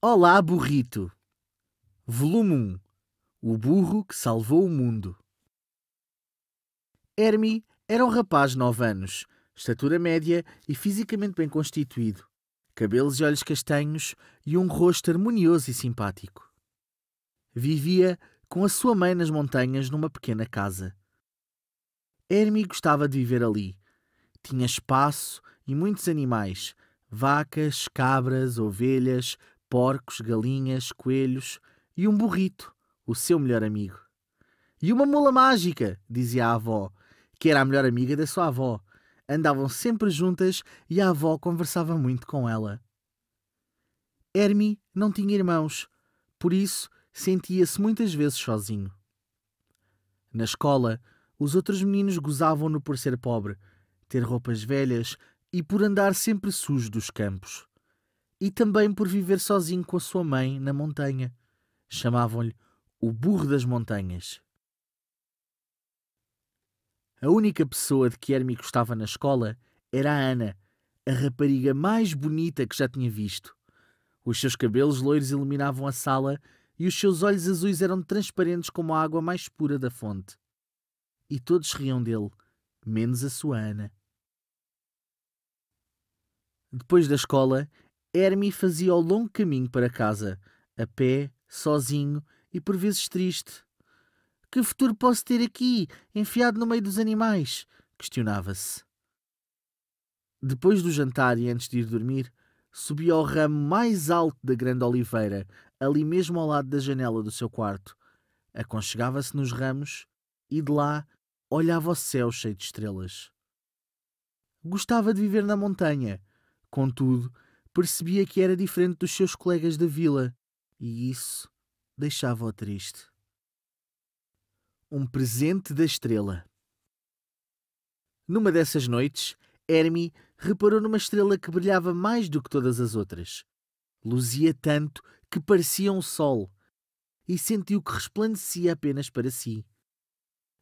Olá, Burrito! Volume 1 O burro que salvou o mundo. Hermi era um rapaz de 9 anos, estatura média e fisicamente bem constituído, cabelos e olhos castanhos e um rosto harmonioso e simpático. Vivia com a sua mãe nas montanhas numa pequena casa. Hermi gostava de viver ali. Tinha espaço e muitos animais, vacas, cabras, ovelhas, porcos, galinhas, coelhos e um burrito, o seu melhor amigo. E uma mula mágica, dizia a avó, que era a melhor amiga da sua avó. Andavam sempre juntas e a avó conversava muito com ela. Hermi não tinha irmãos, por isso sentia-se muitas vezes sozinho. Na escola, os outros meninos gozavam-no por ser pobre, ter roupas velhas e por andar sempre sujo dos campos e também por viver sozinho com a sua mãe na montanha. Chamavam-lhe o burro das montanhas. A única pessoa de que Hermi gostava na escola era a Ana, a rapariga mais bonita que já tinha visto. Os seus cabelos loiros iluminavam a sala e os seus olhos azuis eram transparentes como a água mais pura da fonte. E todos riam dele, menos a sua Ana. Depois da escola, Hermie fazia o longo caminho para casa, a pé, sozinho e por vezes triste. Que futuro posso ter aqui, enfiado no meio dos animais? questionava-se. Depois do jantar e antes de ir dormir, subiu ao ramo mais alto da grande oliveira, ali mesmo ao lado da janela do seu quarto. Aconchegava-se nos ramos e de lá olhava o céu cheio de estrelas. Gostava de viver na montanha, contudo, percebia que era diferente dos seus colegas da vila e isso deixava-o triste. Um presente da estrela. Numa dessas noites, Hermie reparou numa estrela que brilhava mais do que todas as outras. Luzia tanto que parecia um sol e sentiu que resplandecia apenas para si.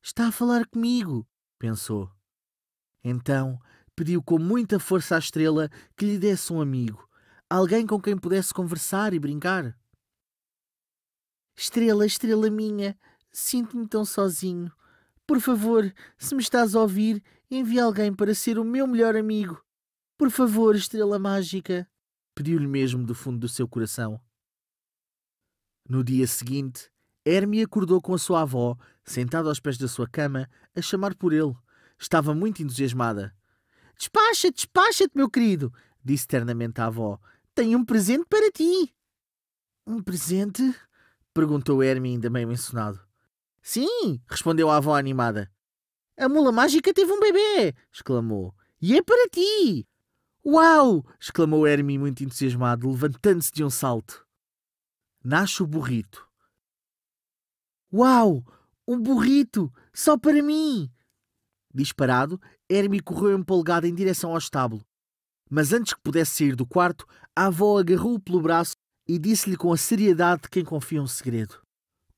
Está a falar comigo, pensou. Então pediu com muita força à estrela que lhe desse um amigo alguém com quem pudesse conversar e brincar. Estrela, estrela minha, sinto-me tão sozinho. Por favor, se me estás a ouvir, envie alguém para ser o meu melhor amigo. Por favor, estrela mágica, pediu-lhe mesmo do fundo do seu coração. No dia seguinte, Hermia acordou com a sua avó, sentada aos pés da sua cama, a chamar por ele. Estava muito entusiasmada. Despacha-te, despacha-te, meu querido, disse ternamente a avó. Tenho um presente para ti. Um presente? Perguntou Hermie ainda meio mencionado Sim, respondeu a avó animada. A mula mágica teve um bebê! exclamou. E é para ti! Uau! exclamou Hermie muito entusiasmado, levantando-se de um salto. Nasce o burrito. Uau! Um burrito! Só para mim! Disparado, Hermie correu empolgado em direção ao estábulo, mas antes que pudesse sair do quarto, a avó agarrou-o pelo braço e disse-lhe com a seriedade de quem confia um segredo: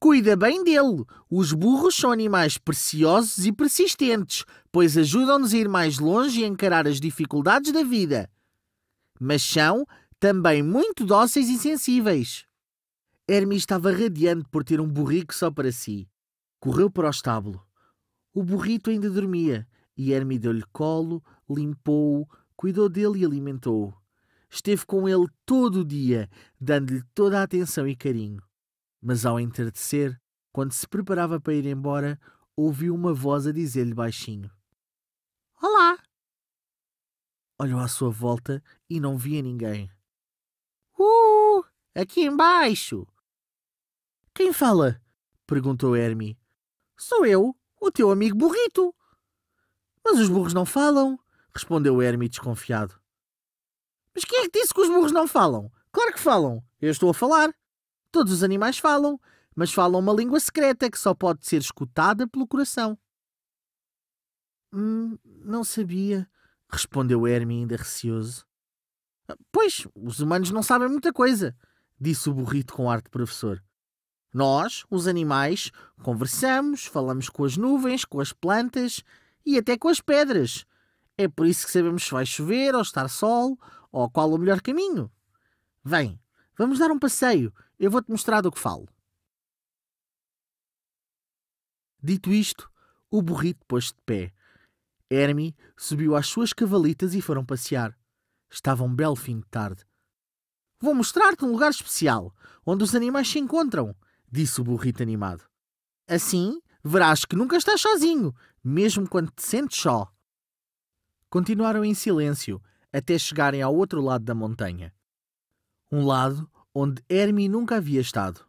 Cuida bem dele! Os burros são animais preciosos e persistentes, pois ajudam-nos a ir mais longe e encarar as dificuldades da vida. Mas são também muito dóceis e sensíveis. Hermes estava radiante por ter um burrico só para si. Correu para o estábulo. O burrito ainda dormia e Hermes deu-lhe colo, limpou-o, cuidou dele e alimentou-o. Esteve com ele todo o dia, dando-lhe toda a atenção e carinho. Mas ao entardecer, quando se preparava para ir embora, ouviu uma voz a dizer-lhe baixinho: Olá! Olhou à sua volta e não via ninguém. Uh! Aqui embaixo! Quem fala? perguntou Hermie. Sou eu, o teu amigo burrito. Mas os burros não falam respondeu o Hermes desconfiado. Mas quem é que disse que os burros não falam? Claro que falam. Eu estou a falar. Todos os animais falam, mas falam uma língua secreta que só pode ser escutada pelo coração. Hum, não sabia, respondeu Hermes ainda receoso. Pois, os humanos não sabem muita coisa, disse o burrito com ar de professor. Nós, os animais, conversamos, falamos com as nuvens, com as plantas e até com as pedras. É por isso que sabemos se vai chover ou estar sol ou qual o melhor caminho. Vem, vamos dar um passeio. Eu vou-te mostrar do que falo. Dito isto, o burrito pôs-se de pé. Hermi subiu às suas cavalitas e foram passear. Estava um belo fim de tarde. Vou mostrar-te um lugar especial, onde os animais se encontram, disse o burrito animado. Assim verás que nunca estás sozinho, mesmo quando te sentes só. Continuaram em silêncio até chegarem ao outro lado da montanha. Um lado onde Hermi nunca havia estado.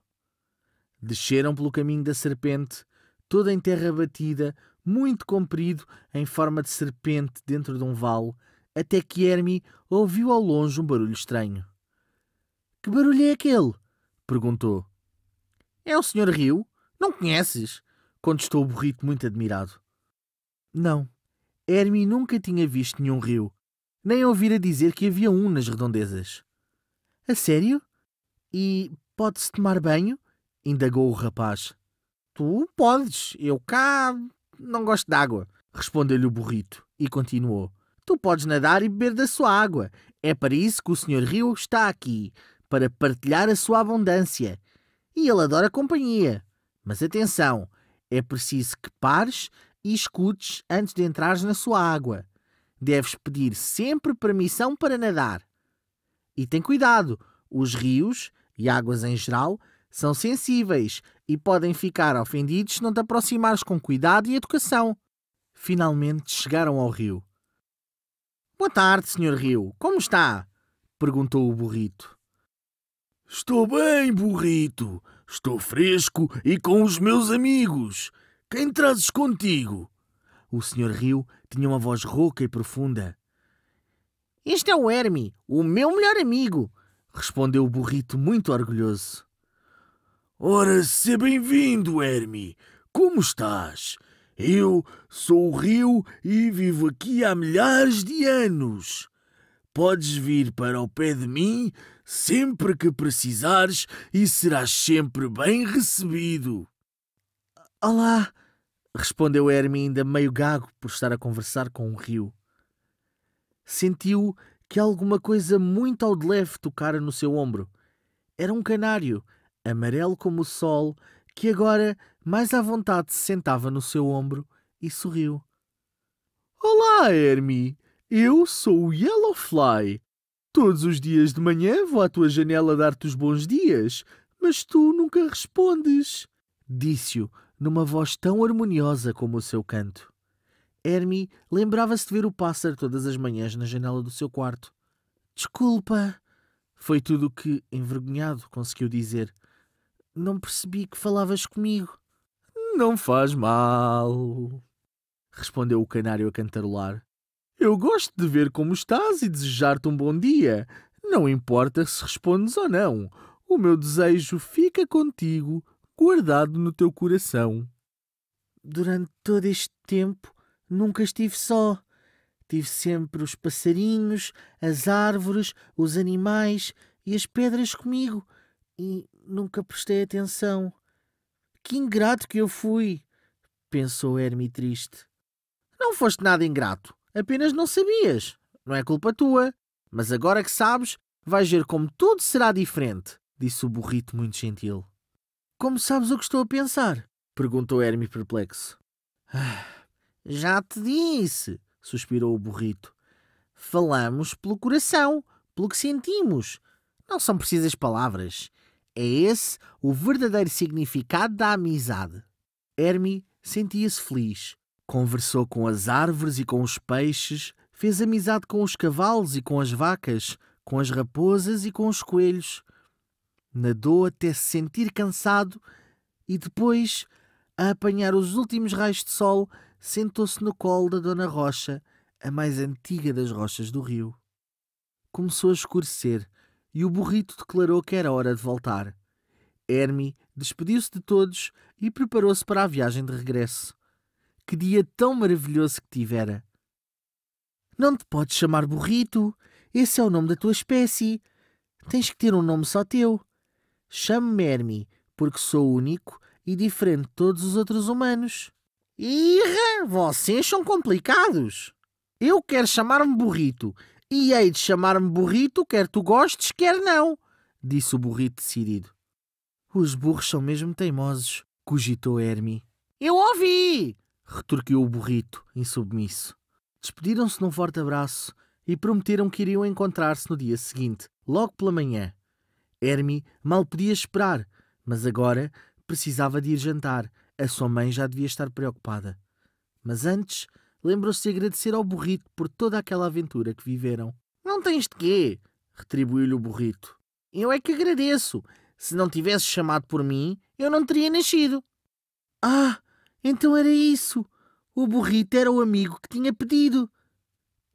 Desceram pelo caminho da serpente, toda em terra batida, muito comprido, em forma de serpente dentro de um vale, até que Hermi ouviu ao longe um barulho estranho. Que barulho é aquele? perguntou. É o Sr. Rio? Não conheces? contestou o burrito muito admirado. Não, Hermie nunca tinha visto nenhum rio, nem ouvira dizer que havia um nas redondezas. A sério? E pode-se tomar banho? indagou o rapaz. Tu podes, eu cá não gosto de água, respondeu-lhe o burrito e continuou. Tu podes nadar e beber da sua água. É para isso que o Sr. Rio está aqui, para partilhar a sua abundância. E ele adora companhia. Mas atenção, é preciso que pares e escutes antes de entrares na sua água. Deves pedir sempre permissão para nadar. E tem cuidado, os rios e águas em geral são sensíveis e podem ficar ofendidos se não te aproximares com cuidado e educação. Finalmente chegaram ao rio. Boa tarde, Sr. Rio. Como está? perguntou o burrito. Estou bem, burrito. Estou fresco e com os meus amigos. Quem trazes contigo? O senhor riu, tinha uma voz rouca e profunda. Este é o Herme, o meu melhor amigo, respondeu o burrito muito orgulhoso. Ora, seja bem-vindo, Herme. Como estás? Eu sou o Rio e vivo aqui há milhares de anos. Podes vir para o pé de mim sempre que precisares e serás sempre bem recebido. Olá, Respondeu Hermia ainda meio gago por estar a conversar com um rio. Sentiu que alguma coisa muito ao de leve tocara no seu ombro. Era um canário, amarelo como o sol, que agora, mais à vontade, se sentava no seu ombro e sorriu. Olá, Hermie! Eu sou o Yellowfly. Todos os dias de manhã vou à tua janela dar-te os bons dias, mas tu nunca respondes. Disse-o, numa voz tão harmoniosa como o seu canto. Hermie lembrava-se de ver o pássaro todas as manhãs na janela do seu quarto. Desculpa! Foi tudo o que, envergonhado, conseguiu dizer. Não percebi que falavas comigo. Não faz mal, respondeu o canário a cantarolar. Eu gosto de ver como estás e desejar-te um bom dia. Não importa se respondes ou não. O meu desejo fica contigo guardado no teu coração. Durante todo este tempo nunca estive só. Tive sempre os passarinhos, as árvores, os animais e as pedras comigo e nunca prestei atenção. Que ingrato que eu fui! pensou Hermi triste. Não foste nada ingrato, apenas não sabias. Não é culpa tua. Mas agora que sabes, vais ver como tudo será diferente, disse o burrito muito gentil. Como sabes o que estou a pensar? perguntou Hermi perplexo. Ah, já te disse, suspirou o burrito. Falamos pelo coração, pelo que sentimos. Não são precisas palavras. É esse o verdadeiro significado da amizade. Hermi sentia-se feliz. Conversou com as árvores e com os peixes, fez amizade com os cavalos e com as vacas, com as raposas e com os coelhos, Nadou até se sentir cansado e depois, a apanhar os últimos raios de sol, sentou-se no colo da Dona Rocha, a mais antiga das rochas do rio. Começou a escurecer e o burrito declarou que era hora de voltar. Hermie despediu-se de todos e preparou-se para a viagem de regresso. Que dia tão maravilhoso que tivera! Não te podes chamar burrito. Esse é o nome da tua espécie. Tens que ter um nome só teu. Chame-me porque sou único e diferente de todos os outros humanos. Irra, vocês são complicados. Eu quero chamar-me burrito e hei de chamar-me burrito quer tu gostes, quer não, disse o burrito decidido. Os burros são mesmo teimosos, cogitou Hermie. Eu ouvi! retorquiu o burrito, insubmisso. Despediram-se num forte abraço e prometeram que iriam encontrar-se no dia seguinte, logo pela manhã. Hermi mal podia esperar, mas agora precisava de ir jantar. A sua mãe já devia estar preocupada. Mas antes, lembrou-se de agradecer ao burrito por toda aquela aventura que viveram. Não tens de quê? retribuiu-lhe o burrito. Eu é que agradeço. Se não tivesse chamado por mim, eu não teria nascido. Ah, então era isso. O burrito era o amigo que tinha pedido.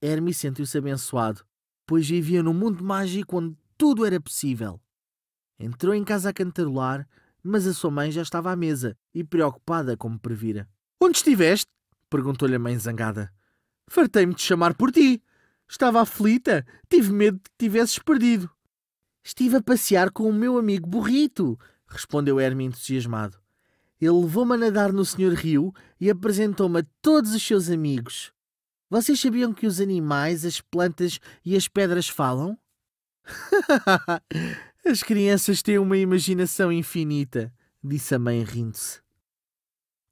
Hermes sentiu-se abençoado, pois vivia num mundo mágico onde tudo era possível. Entrou em casa a cantarolar, mas a sua mãe já estava à mesa e preocupada como previra. Onde estiveste? perguntou-lhe a mãe zangada. Fartei-me de chamar por ti. Estava aflita, tive medo de que tivesses perdido. Estive a passear com o meu amigo Burrito, respondeu hermin entusiasmado. Ele levou-me a nadar no Senhor Rio e apresentou-me a todos os seus amigos. Vocês sabiam que os animais, as plantas e as pedras falam? As crianças têm uma imaginação infinita, disse a mãe rindo-se.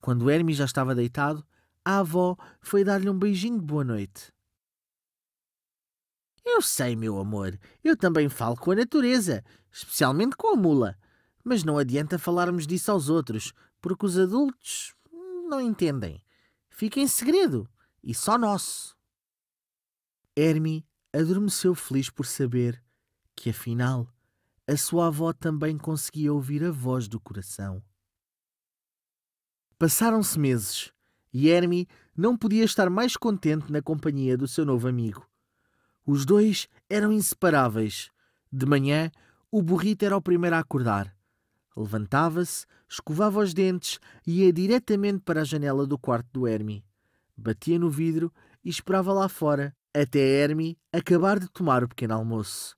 Quando Hermes já estava deitado, a avó foi dar-lhe um beijinho de boa noite. Eu sei, meu amor, eu também falo com a natureza, especialmente com a mula. Mas não adianta falarmos disso aos outros, porque os adultos não entendem. Fica em segredo e só nosso. Hermes adormeceu feliz por saber que, afinal, a sua avó também conseguia ouvir a voz do coração. Passaram-se meses e Hermie não podia estar mais contente na companhia do seu novo amigo. Os dois eram inseparáveis. De manhã, o burrito era o primeiro a acordar. Levantava-se, escovava os dentes e ia diretamente para a janela do quarto do Hermie. Batia no vidro e esperava lá fora, até Hermie acabar de tomar o pequeno almoço.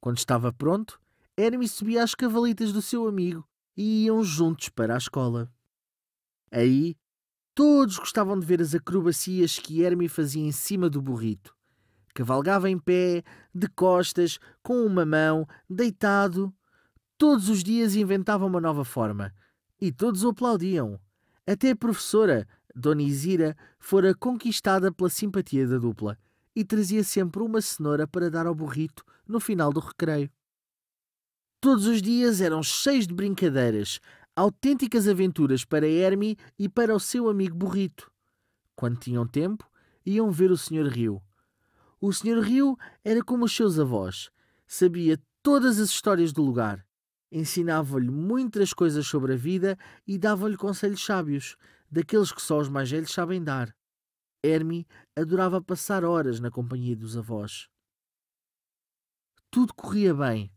Quando estava pronto, Hermes subia às cavalitas do seu amigo e iam juntos para a escola. Aí, todos gostavam de ver as acrobacias que Hermes fazia em cima do burrito. Cavalgava em pé, de costas, com uma mão, deitado. Todos os dias inventava uma nova forma. E todos o aplaudiam. Até a professora, Dona Isira, fora conquistada pela simpatia da dupla e trazia sempre uma cenoura para dar ao burrito no final do recreio. Todos os dias eram cheios de brincadeiras, autênticas aventuras para Hermie e para o seu amigo Burrito. Quando tinham tempo, iam ver o Sr. Rio. O Sr. Rio era como os seus avós. Sabia todas as histórias do lugar. Ensinava-lhe muitas coisas sobre a vida e dava-lhe conselhos sábios, daqueles que só os mais velhos sabem dar. Hermie adorava passar horas na companhia dos avós. Tudo corria bem.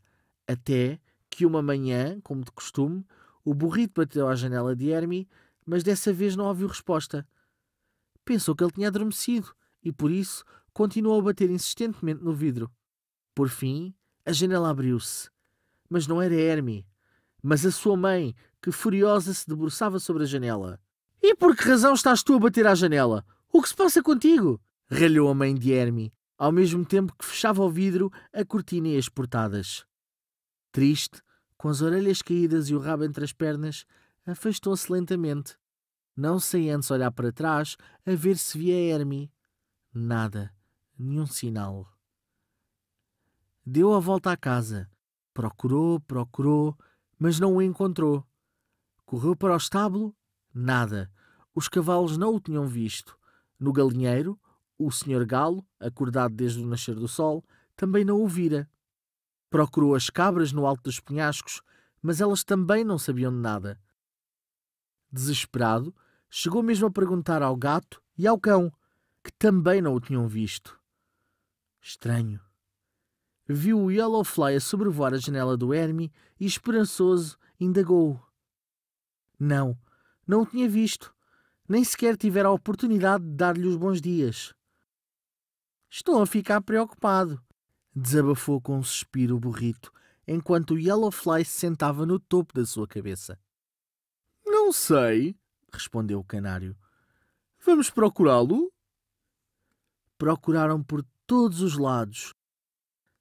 Até que uma manhã, como de costume, o burrito bateu à janela de Hermie, mas dessa vez não ouviu resposta. Pensou que ele tinha adormecido e, por isso, continuou a bater insistentemente no vidro. Por fim, a janela abriu-se. Mas não era Hermie, mas a sua mãe, que furiosa se debruçava sobre a janela. E por que razão estás tu a bater à janela? O que se passa contigo? ralhou a mãe de Hermie, ao mesmo tempo que fechava o vidro, a cortina e as portadas. Triste, com as orelhas caídas e o rabo entre as pernas, afastou-se lentamente, não sem antes olhar para trás a ver se via Hermie. Nada, nenhum sinal. Deu a volta à casa. Procurou, procurou, mas não o encontrou. Correu para o estábulo, nada. Os cavalos não o tinham visto. No galinheiro, o senhor Galo, acordado desde o nascer do sol, também não o vira. Procurou as cabras no alto dos penhascos, mas elas também não sabiam de nada. Desesperado, chegou mesmo a perguntar ao gato e ao cão, que também não o tinham visto. Estranho. Viu o Yellowfly a sobrevoar a janela do Hermie e, esperançoso, indagou. Não, não o tinha visto. Nem sequer tivera a oportunidade de dar-lhe os bons dias. Estou a ficar preocupado, desabafou com um suspiro o burrito, enquanto o Yellowfly se sentava no topo da sua cabeça. Não sei, respondeu o canário. Vamos procurá-lo? Procuraram por todos os lados.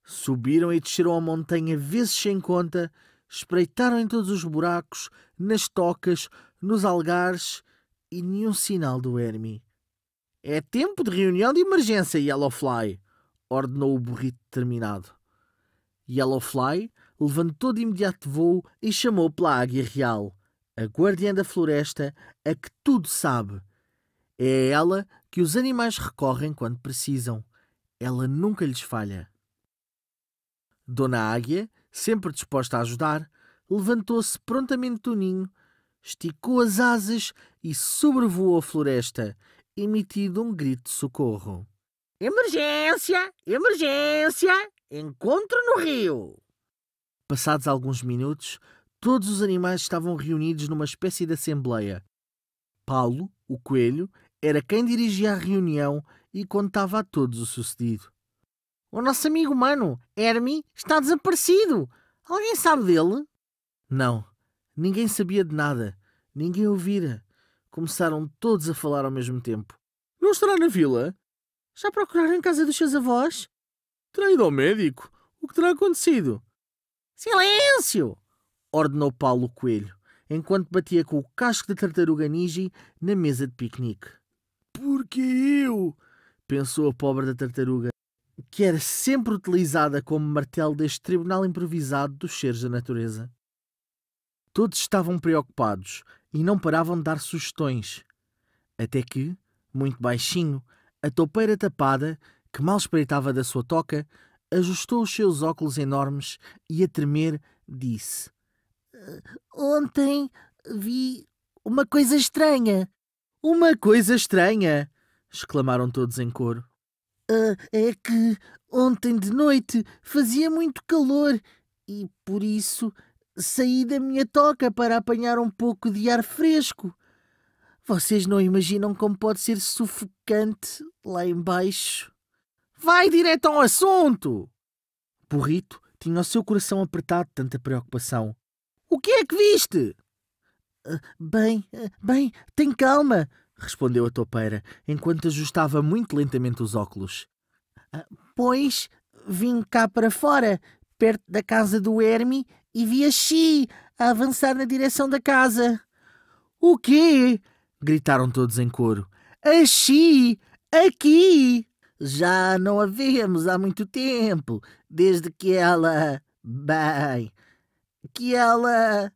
Subiram e desceram a montanha vezes sem conta, espreitaram em todos os buracos, nas tocas, nos algares e nenhum sinal do Hermie. É tempo de reunião de emergência, Yellowfly, ordenou o burrito terminado. Yellowfly levantou de imediato voo e chamou pela águia real, a guardiã da floresta, a que tudo sabe. É a ela que os animais recorrem quando precisam. Ela nunca lhes falha. Dona Águia, sempre disposta a ajudar, levantou-se prontamente do ninho, esticou as asas e sobrevoou a floresta, emitindo um grito de socorro. Emergência! Emergência! Encontro no rio! Passados alguns minutos, todos os animais estavam reunidos numa espécie de assembleia. Paulo, o coelho, era quem dirigia a reunião e contava a todos o sucedido. O nosso amigo humano, Hermi, está desaparecido. Alguém sabe dele? Não, ninguém sabia de nada. Ninguém ouvira. Começaram todos a falar ao mesmo tempo. Não estará na vila? Já procuraram em casa dos seus avós? Terá ido ao médico? O que terá acontecido? Silêncio! ordenou Paulo Coelho, enquanto batia com o casco da tartaruga Niji na mesa de piquenique. Porque eu? pensou a pobre da tartaruga, que era sempre utilizada como martelo deste tribunal improvisado dos seres da natureza. Todos estavam preocupados e não paravam de dar sugestões. Até que, muito baixinho, a toupeira tapada, que mal espreitava da sua toca, ajustou os seus óculos enormes e, a tremer, disse: ah, Ontem vi uma coisa estranha. Uma coisa estranha! exclamaram todos em coro. Uh, é que ontem de noite fazia muito calor e por isso saí da minha toca para apanhar um pouco de ar fresco. Vocês não imaginam como pode ser sufocante lá embaixo. Vai direto ao assunto! Burrito tinha o seu coração apertado de tanta preocupação. O que é que viste? Ah, bem, ah, bem, tem calma, respondeu a topeira, enquanto ajustava muito lentamente os óculos. Ah, pois, vim cá para fora, perto da casa do Herme, e vi a Xi a avançar na direção da casa. O quê? gritaram todos em coro. Axi! Aqui! Já não a vemos há muito tempo, desde que ela. Bem. Que ela.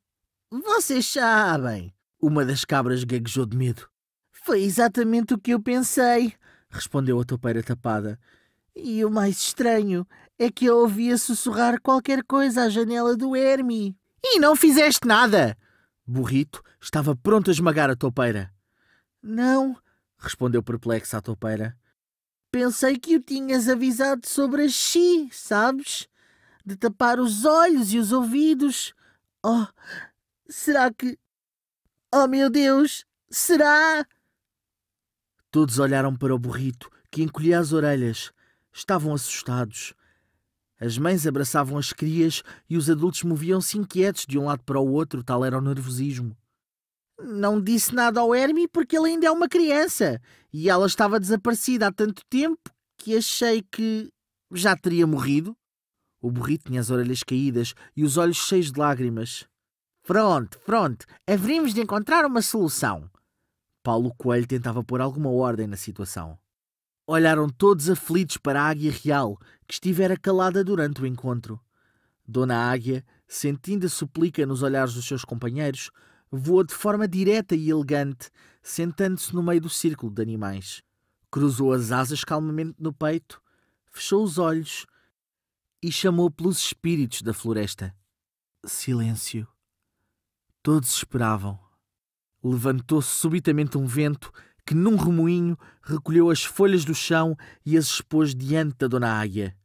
Vocês sabem. Uma das cabras gaguejou de medo. Foi exatamente o que eu pensei, respondeu a toupeira tapada. E o mais estranho é que eu ouvia sussurrar qualquer coisa à janela do Hermi. E não fizeste nada! Burrito estava pronto a esmagar a toupeira. Não, respondeu perplexa a topeira. Pensei que o tinhas avisado sobre a chi, sabes? De tapar os olhos e os ouvidos. Oh, será que. Oh meu Deus, será? Todos olharam para o burrito, que encolhia as orelhas. Estavam assustados. As mães abraçavam as crias e os adultos moviam-se inquietos de um lado para o outro, tal era o nervosismo não disse nada ao Hermie porque ele ainda é uma criança e ela estava desaparecida há tanto tempo que achei que já teria morrido. O burrito tinha as orelhas caídas e os olhos cheios de lágrimas. Pronto, pronto, haveríamos de encontrar uma solução. Paulo Coelho tentava pôr alguma ordem na situação. Olharam todos aflitos para a águia real, que estivera calada durante o encontro. Dona Águia, sentindo a suplica nos olhares dos seus companheiros, voou de forma direta e elegante, sentando-se no meio do círculo de animais. Cruzou as asas calmamente no peito, fechou os olhos e chamou pelos espíritos da floresta. Silêncio. Todos esperavam. Levantou-se subitamente um vento que, num remoinho, recolheu as folhas do chão e as expôs diante da Dona Águia.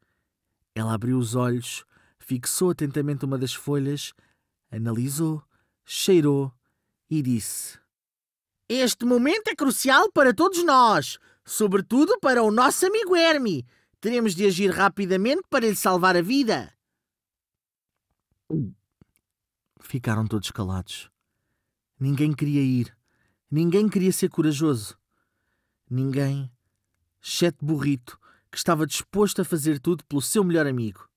Ela abriu os olhos, fixou atentamente uma das folhas, analisou, cheirou e disse: Este momento é crucial para todos nós, sobretudo para o nosso amigo Hermi. Teremos de agir rapidamente para lhe salvar a vida. Ficaram todos calados. Ninguém queria ir. Ninguém queria ser corajoso. Ninguém, exceto Burrito, que estava disposto a fazer tudo pelo seu melhor amigo.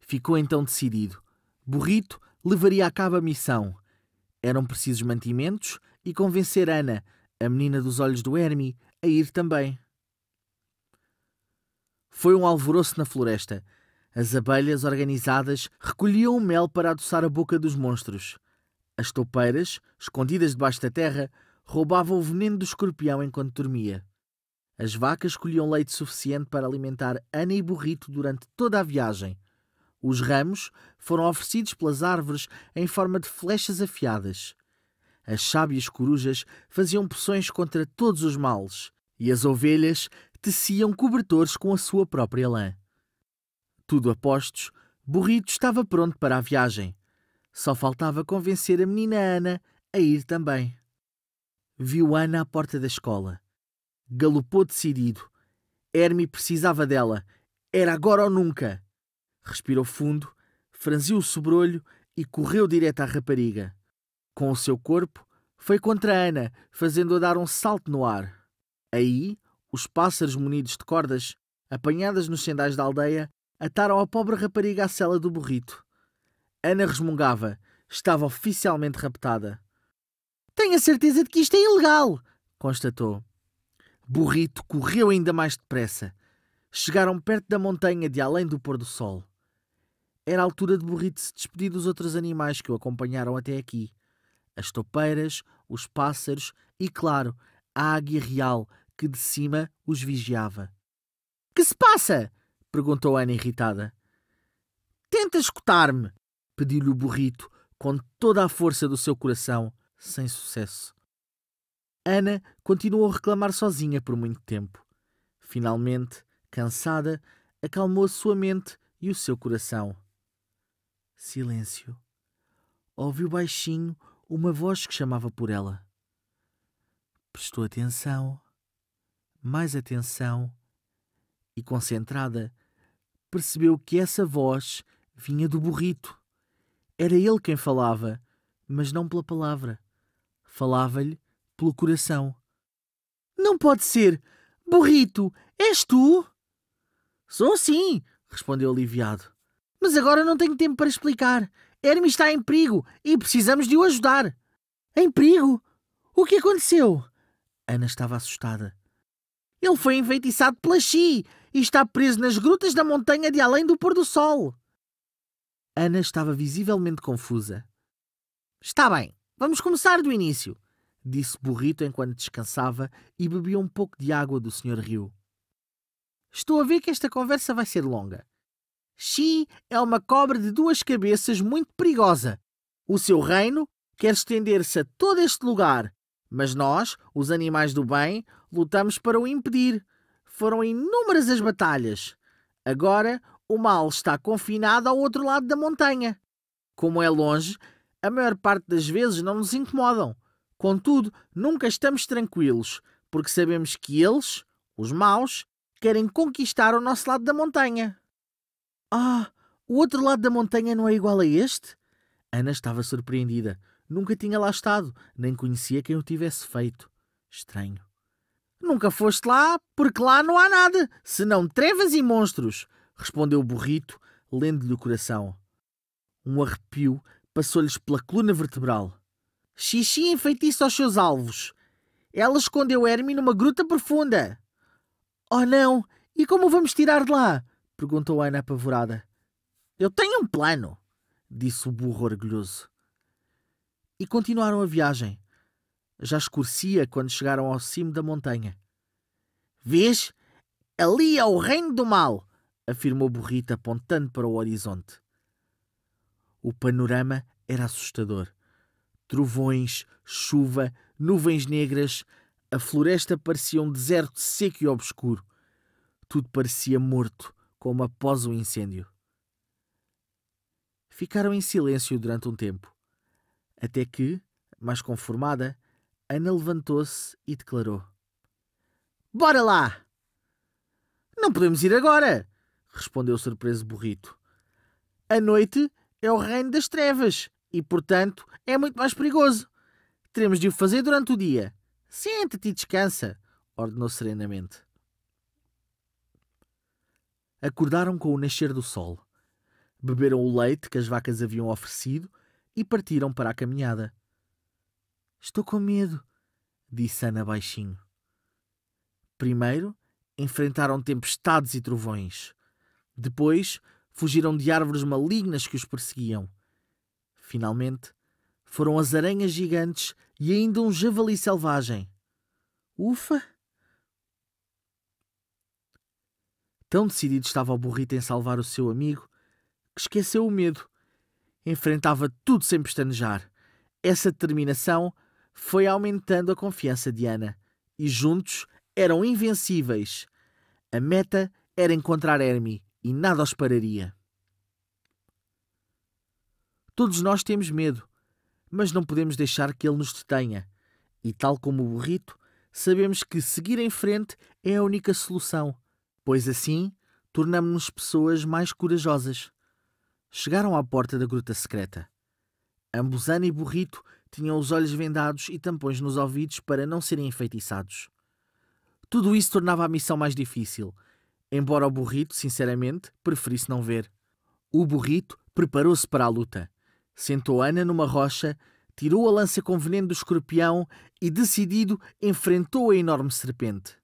Ficou então decidido. Burrito levaria a cabo a missão eram precisos mantimentos e convencer Ana, a menina dos olhos do Herme, a ir também. Foi um alvoroço na floresta. As abelhas organizadas recolhiam o mel para adoçar a boca dos monstros. As toupeiras, escondidas debaixo da terra, roubavam o veneno do escorpião enquanto dormia. As vacas colhiam leite suficiente para alimentar Ana e Burrito durante toda a viagem. Os ramos foram oferecidos pelas árvores em forma de flechas afiadas. As sábias corujas faziam poções contra todos os males e as ovelhas teciam cobertores com a sua própria lã. Tudo a postos, Burrito estava pronto para a viagem. Só faltava convencer a menina Ana a ir também. Viu Ana à porta da escola. Galopou decidido. Hermi precisava dela. Era agora ou nunca. Respirou fundo, franziu o sobrolho e correu direto à rapariga. Com o seu corpo, foi contra Ana, fazendo-a dar um salto no ar. Aí, os pássaros munidos de cordas, apanhadas nos sendais da aldeia, ataram a pobre rapariga à cela do burrito. Ana resmungava. Estava oficialmente raptada. Tenho a certeza de que isto é ilegal, constatou. Burrito correu ainda mais depressa. Chegaram perto da montanha de além do pôr do sol. Era a altura de Burrito se despedir dos outros animais que o acompanharam até aqui. As topeiras, os pássaros e, claro, a águia real, que de cima os vigiava. Que se passa? perguntou Ana irritada. Tenta escutar-me, pediu-lhe o burrito, com toda a força do seu coração, sem sucesso. Ana continuou a reclamar sozinha por muito tempo. Finalmente, cansada, acalmou a sua mente e o seu coração. Silêncio. Ouviu baixinho uma voz que chamava por ela. Prestou atenção, mais atenção, e concentrada, percebeu que essa voz vinha do burrito. Era ele quem falava, mas não pela palavra. Falava-lhe pelo coração. Não pode ser! Burrito, és tu? Sou sim, respondeu aliviado. Mas agora não tenho tempo para explicar. Hermes está em perigo e precisamos de o ajudar. Em perigo? O que aconteceu? Ana estava assustada. Ele foi enfeitiçado pela Xi e está preso nas grutas da montanha de além do pôr do sol. Ana estava visivelmente confusa. Está bem, vamos começar do início, disse Burrito enquanto descansava e bebia um pouco de água do Sr. Rio. Estou a ver que esta conversa vai ser longa. Xi é uma cobra de duas cabeças muito perigosa. O seu reino quer estender-se a todo este lugar, mas nós, os animais do bem, lutamos para o impedir. Foram inúmeras as batalhas. Agora o mal está confinado ao outro lado da montanha. Como é longe, a maior parte das vezes não nos incomodam. Contudo, nunca estamos tranquilos, porque sabemos que eles, os maus, querem conquistar o nosso lado da montanha. Ah, o outro lado da montanha não é igual a este? Ana estava surpreendida. Nunca tinha lá estado, nem conhecia quem o tivesse feito. Estranho. Nunca foste lá, porque lá não há nada, senão trevas e monstros, respondeu o burrito, lendo-lhe o coração. Um arrepio passou-lhes pela coluna vertebral. Xixi enfeitiça aos seus alvos. Ela escondeu Hermes numa gruta profunda. Oh não! E como o vamos tirar de lá? Perguntou Ana apavorada. Eu tenho um plano, disse o burro orgulhoso. E continuaram a viagem. Já escurecia quando chegaram ao cimo da montanha. Vês? Ali é o reino do mal, afirmou Burrita, apontando para o horizonte. O panorama era assustador. Trovões, chuva, nuvens negras, a floresta parecia um deserto seco e obscuro. Tudo parecia morto, como após o incêndio. Ficaram em silêncio durante um tempo, até que, mais conformada, Ana levantou-se e declarou: Bora lá! Não podemos ir agora! respondeu surpreso Burrito. A noite é o reino das trevas e, portanto, é muito mais perigoso. Teremos de o fazer durante o dia. Senta-te e descansa, ordenou serenamente acordaram com o nascer do sol. Beberam o leite que as vacas haviam oferecido e partiram para a caminhada. Estou com medo, disse Ana baixinho. Primeiro, enfrentaram tempestades e trovões. Depois, fugiram de árvores malignas que os perseguiam. Finalmente, foram as aranhas gigantes e ainda um javali selvagem. Ufa! Tão decidido estava o burrito em salvar o seu amigo que esqueceu o medo. Enfrentava tudo sem pestanejar. Essa determinação foi aumentando a confiança de Ana e juntos eram invencíveis. A meta era encontrar Hermie e nada os pararia. Todos nós temos medo, mas não podemos deixar que ele nos detenha. E tal como o burrito, sabemos que seguir em frente é a única solução pois assim tornamos-nos pessoas mais corajosas. Chegaram à porta da gruta secreta. ambos Ana e Burrito tinham os olhos vendados e tampões nos ouvidos para não serem enfeitiçados. Tudo isso tornava a missão mais difícil, embora o burrito, sinceramente, preferisse não ver. O burrito preparou-se para a luta. Sentou Ana numa rocha, tirou a lança com veneno do escorpião e, decidido, enfrentou a enorme serpente.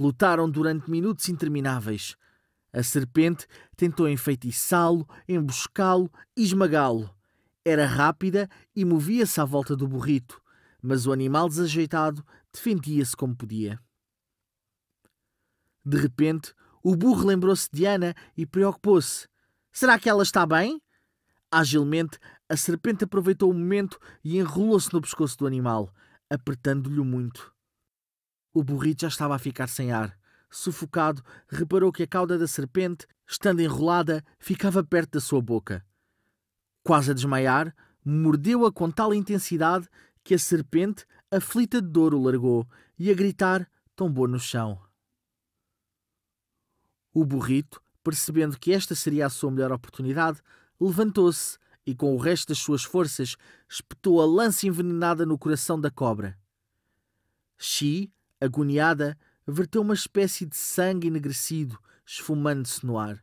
Lutaram durante minutos intermináveis. A serpente tentou enfeitiçá-lo, emboscá-lo e esmagá-lo. Era rápida e movia-se à volta do burrito, mas o animal desajeitado defendia-se como podia. De repente, o burro lembrou-se de Ana e preocupou-se. Será que ela está bem? Agilmente, a serpente aproveitou o momento e enrolou-se no pescoço do animal, apertando-lhe muito. O burrito já estava a ficar sem ar. Sufocado, reparou que a cauda da serpente, estando enrolada, ficava perto da sua boca. Quase a desmaiar, mordeu-a com tal intensidade que a serpente, aflita de dor, o largou e, a gritar, tombou no chão. O burrito, percebendo que esta seria a sua melhor oportunidade, levantou-se e, com o resto das suas forças, espetou a lança envenenada no coração da cobra. Xi Agoniada, verteu uma espécie de sangue enegrecido, esfumando-se no ar.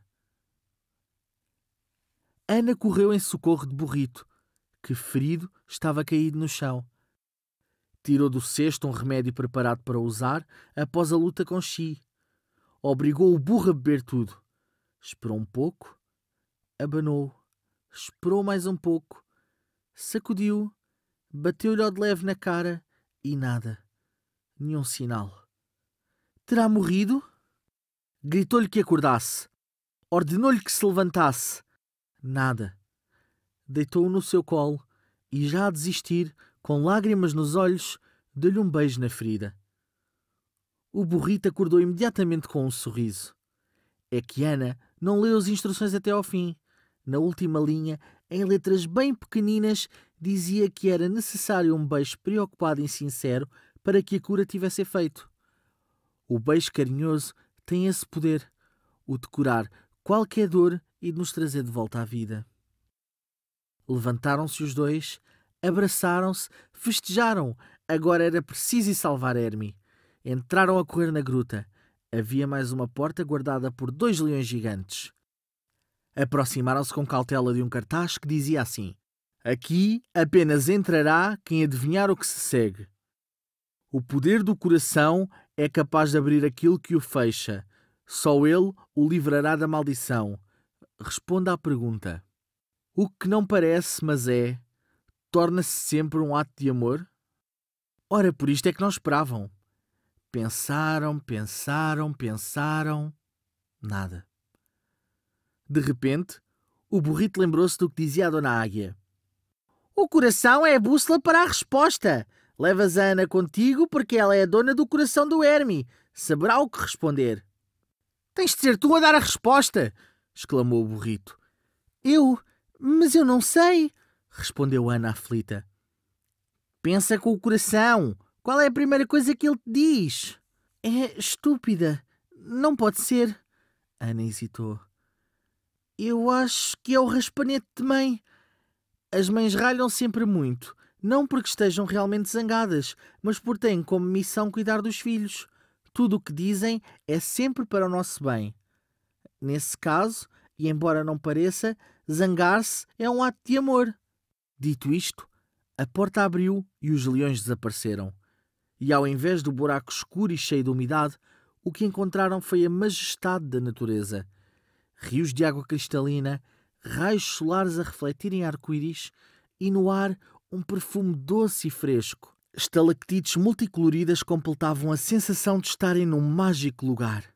Ana correu em socorro de Burrito, que, ferido, estava caído no chão. Tirou do cesto um remédio preparado para usar após a luta com Xi. Obrigou o burro a beber tudo. Esperou um pouco, abanou, esperou mais um pouco, sacudiu, bateu-lhe ao de leve na cara e nada. Nenhum sinal. Terá morrido? Gritou-lhe que acordasse. Ordenou-lhe que se levantasse. Nada. Deitou-o no seu colo e, já a desistir, com lágrimas nos olhos, deu-lhe um beijo na ferida. O burrito acordou imediatamente com um sorriso. É que Ana não leu as instruções até ao fim. Na última linha, em letras bem pequeninas, dizia que era necessário um beijo preocupado e sincero para que a cura tivesse efeito. O beijo carinhoso tem esse poder, o de curar qualquer dor e de nos trazer de volta à vida. Levantaram-se os dois, abraçaram-se, festejaram. Agora era preciso salvar Hermes. Entraram a correr na gruta. Havia mais uma porta guardada por dois leões gigantes. Aproximaram-se com cautela de um cartaz que dizia assim: Aqui apenas entrará quem adivinhar o que se segue. O poder do coração é capaz de abrir aquilo que o fecha. Só ele o livrará da maldição. Responda à pergunta: O que não parece, mas é, torna-se sempre um ato de amor? Ora, por isto é que não esperavam. Pensaram, pensaram, pensaram. Nada. De repente, o burrito lembrou-se do que dizia a Dona Águia. O coração é a bússola para a resposta. Levas a Ana contigo porque ela é a dona do coração do Herme. Saberá o que responder. Tens de ser tu a dar a resposta! exclamou o burrito. Eu? Mas eu não sei! respondeu Ana aflita. Pensa com o coração. Qual é a primeira coisa que ele te diz? É estúpida. Não pode ser. Ana hesitou. Eu acho que é o raspanete de mãe. As mães ralham sempre muito, não porque estejam realmente zangadas, mas porque têm como missão cuidar dos filhos. Tudo o que dizem é sempre para o nosso bem. Nesse caso, e embora não pareça, zangar-se é um ato de amor. Dito isto, a porta abriu e os leões desapareceram. E ao invés do buraco escuro e cheio de umidade, o que encontraram foi a majestade da natureza. Rios de água cristalina, raios solares a refletirem arco-íris e no ar um perfume doce e fresco. Estalactites multicoloridas completavam a sensação de estarem num mágico lugar.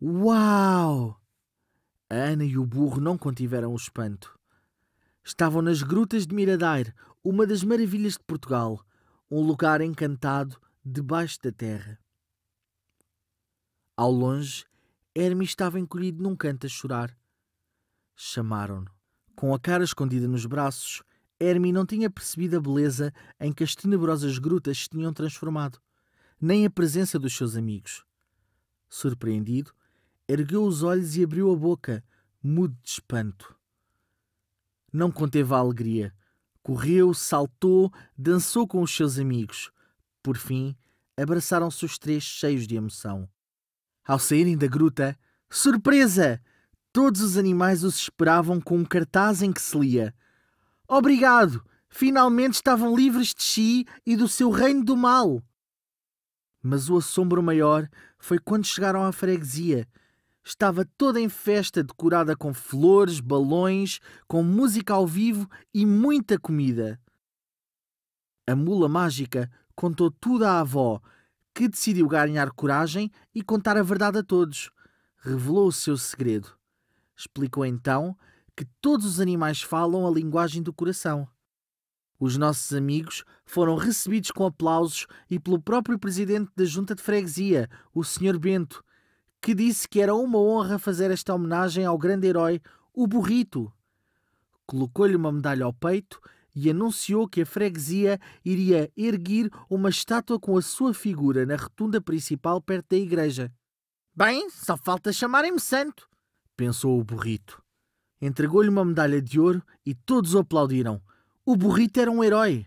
Uau! A Ana e o burro não contiveram o espanto. Estavam nas grutas de Miradair, uma das maravilhas de Portugal, um lugar encantado debaixo da terra. Ao longe, Hermes estava encolhido num canto a chorar. Chamaram-no. Com a cara escondida nos braços, Hermie não tinha percebido a beleza em que as tenebrosas grutas se tinham transformado, nem a presença dos seus amigos. Surpreendido, ergueu os olhos e abriu a boca, mudo de espanto. Não conteve a alegria. Correu, saltou, dançou com os seus amigos. Por fim, abraçaram-se os três cheios de emoção. Ao saírem da gruta, surpresa! Todos os animais os esperavam com um cartaz em que se lia: Obrigado! Finalmente estavam livres de Xi e do seu reino do mal. Mas o assombro maior foi quando chegaram à freguesia. Estava toda em festa, decorada com flores, balões, com música ao vivo e muita comida. A mula mágica contou tudo à avó, que decidiu ganhar coragem e contar a verdade a todos. Revelou o seu segredo. Explicou então que todos os animais falam a linguagem do coração. Os nossos amigos foram recebidos com aplausos e pelo próprio presidente da junta de freguesia, o Sr. Bento, que disse que era uma honra fazer esta homenagem ao grande herói, o Burrito. Colocou-lhe uma medalha ao peito e anunciou que a freguesia iria erguer uma estátua com a sua figura na rotunda principal perto da igreja. Bem, só falta chamarem-me santo, pensou o burrito. Entregou-lhe uma medalha de ouro e todos o aplaudiram. O burrito era um herói.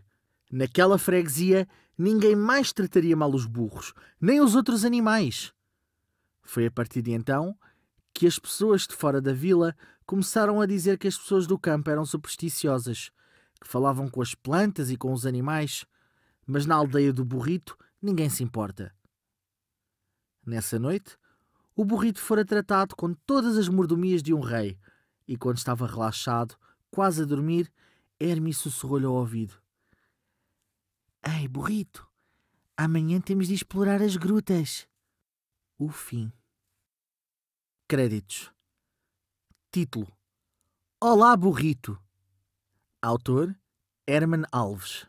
Naquela freguesia, ninguém mais trataria mal os burros, nem os outros animais. Foi a partir de então que as pessoas de fora da vila começaram a dizer que as pessoas do campo eram supersticiosas, que falavam com as plantas e com os animais, mas na aldeia do burrito ninguém se importa. Nessa noite, o burrito fora tratado com todas as mordomias de um rei, e quando estava relaxado, quase a dormir, Hermes sussurrou-lhe ao ouvido: Ei, burrito, amanhã temos de explorar as grutas. O fim. Créditos. Título: Olá, burrito. Autor: Herman Alves.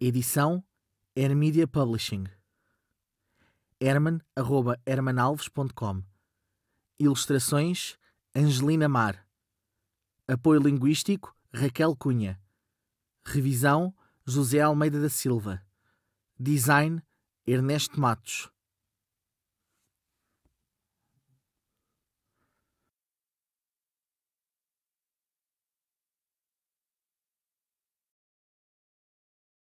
Edição: Hermídia Publishing herman.hermanalves.com Ilustrações Angelina Mar Apoio Linguístico Raquel Cunha Revisão José Almeida da Silva Design Ernesto Matos